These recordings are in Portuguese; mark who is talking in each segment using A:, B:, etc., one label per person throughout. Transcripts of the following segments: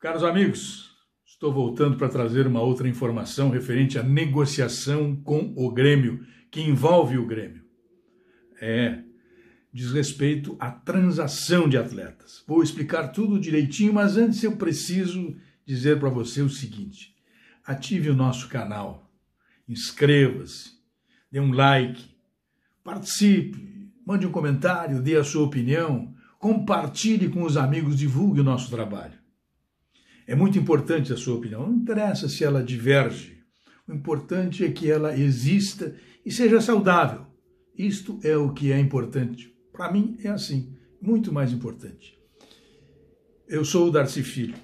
A: Caros amigos, estou voltando para trazer uma outra informação referente à negociação com o Grêmio, que envolve o Grêmio. É, diz respeito à transação de atletas. Vou explicar tudo direitinho, mas antes eu preciso dizer para você o seguinte: ative o nosso canal, inscreva-se, dê um like, participe, mande um comentário, dê a sua opinião, compartilhe com os amigos, divulgue o nosso trabalho. É muito importante a sua opinião, não interessa se ela diverge. O importante é que ela exista e seja saudável. Isto é o que é importante. Para mim é assim, muito mais importante. Eu sou o Darcy Filho.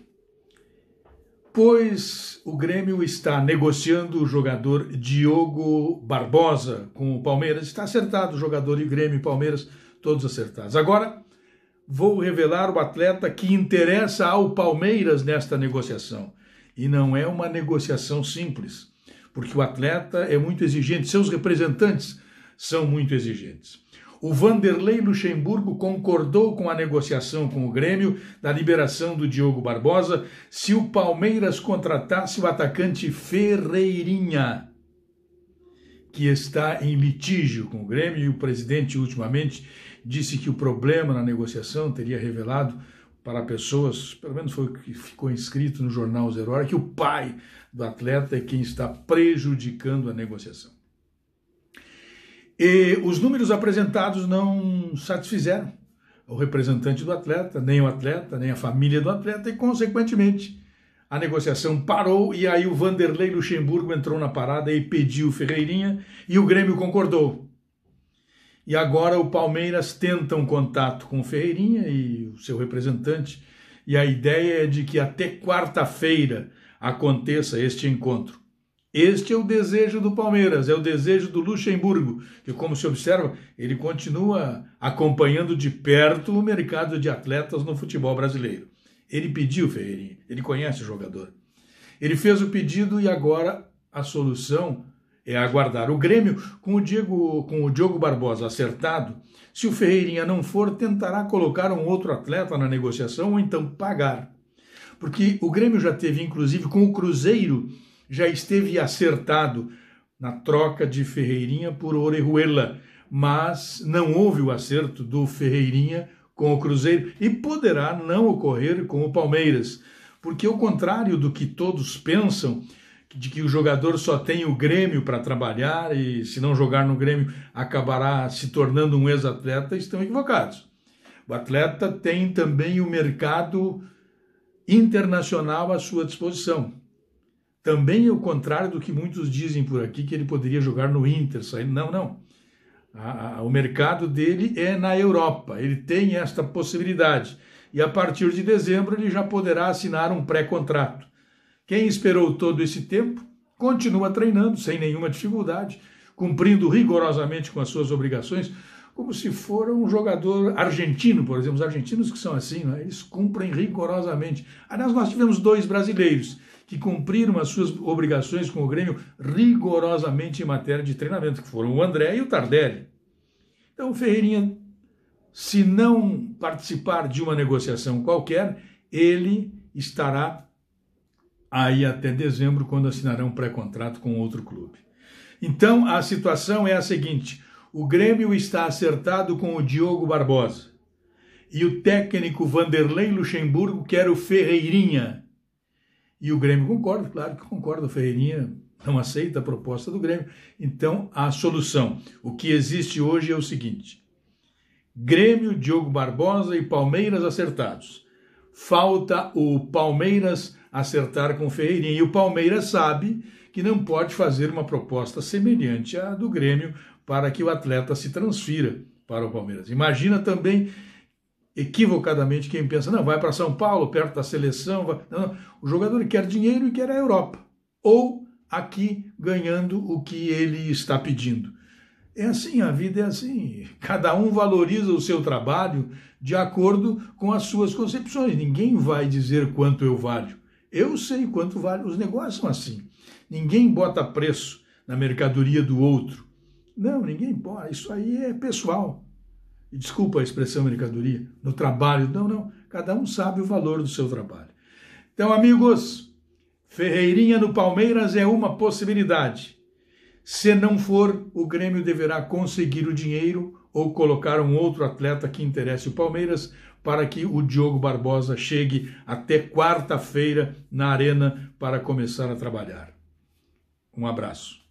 A: Pois o Grêmio está negociando o jogador Diogo Barbosa com o Palmeiras. Está acertado o jogador e Grêmio e Palmeiras, todos acertados. Agora vou revelar o atleta que interessa ao Palmeiras nesta negociação. E não é uma negociação simples, porque o atleta é muito exigente, seus representantes são muito exigentes. O Vanderlei Luxemburgo concordou com a negociação com o Grêmio da liberação do Diogo Barbosa se o Palmeiras contratasse o atacante Ferreirinha, que está em litígio com o Grêmio e o presidente ultimamente disse que o problema na negociação teria revelado para pessoas, pelo menos foi o que ficou escrito no jornal Zero Hora, que o pai do atleta é quem está prejudicando a negociação. E os números apresentados não satisfizeram o representante do atleta, nem o atleta, nem a família do atleta, e, consequentemente, a negociação parou e aí o Vanderlei Luxemburgo entrou na parada e pediu Ferreirinha e o Grêmio concordou. E agora o Palmeiras tenta um contato com o Ferreirinha e o seu representante, e a ideia é de que até quarta-feira aconteça este encontro. Este é o desejo do Palmeiras, é o desejo do Luxemburgo, que, como se observa, ele continua acompanhando de perto o mercado de atletas no futebol brasileiro. Ele pediu Ferreirinha, ele conhece o jogador. Ele fez o pedido e agora a solução é aguardar. O Grêmio, com o, Diego, com o Diogo Barbosa acertado, se o Ferreirinha não for, tentará colocar um outro atleta na negociação ou então pagar. Porque o Grêmio já teve, inclusive, com o Cruzeiro, já esteve acertado na troca de Ferreirinha por Orejuela, mas não houve o acerto do Ferreirinha com o Cruzeiro e poderá não ocorrer com o Palmeiras, porque, ao contrário do que todos pensam, de que o jogador só tem o Grêmio para trabalhar e se não jogar no Grêmio acabará se tornando um ex-atleta estão equivocados. O atleta tem também o mercado internacional à sua disposição. Também é o contrário do que muitos dizem por aqui, que ele poderia jogar no Inter, saindo. Não, não. o mercado dele é na Europa, ele tem esta possibilidade. E a partir de dezembro ele já poderá assinar um pré-contrato. Quem esperou todo esse tempo continua treinando sem nenhuma dificuldade, cumprindo rigorosamente com as suas obrigações, como se for um jogador argentino, por exemplo. Os argentinos que são assim, é? eles cumprem rigorosamente. Aliás, nós tivemos dois brasileiros que cumpriram as suas obrigações com o Grêmio rigorosamente em matéria de treinamento, que foram o André e o Tardelli. Então, o Ferreirinha, se não participar de uma negociação qualquer, ele estará aí até dezembro, quando assinarão um pré-contrato com outro clube. Então, a situação é a seguinte: o Grêmio está acertado com o Diogo Barbosa. E o técnico Vanderlei Luxemburgo quer o Ferreirinha. E o Grêmio concorda, claro que concorda, o Ferreirinha não aceita a proposta do Grêmio. Então, a solução, o que existe hoje é o seguinte: Grêmio, Diogo Barbosa e Palmeiras acertados. Falta o Palmeiras acertar com o Ferreirinha. E o Palmeiras sabe que não pode fazer uma proposta semelhante à do Grêmio para que o atleta se transfira para o Palmeiras. Imagina também equivocadamente quem pensa, não, vai para São Paulo, perto da seleção. Vai... Não, não. O jogador quer dinheiro e quer a Europa. Ou aqui ganhando o que ele está pedindo. É assim, a vida é assim. Cada um valoriza o seu trabalho de acordo com as suas concepções. Ninguém vai dizer quanto eu valho. Eu sei quanto vale. Os negócios são assim. Ninguém bota preço na mercadoria do outro. Não, ninguém bota. Isso aí é pessoal. Desculpa a expressão mercadoria. No trabalho, não, não. Cada um sabe o valor do seu trabalho. Então, amigos, Ferreirinha no Palmeiras é uma possibilidade. Se não for, o Grêmio deverá conseguir o dinheiro ou colocar um outro atleta que interesse o Palmeiras para que o Diogo Barbosa chegue até quarta-feira na Arena para começar a trabalhar. Um abraço.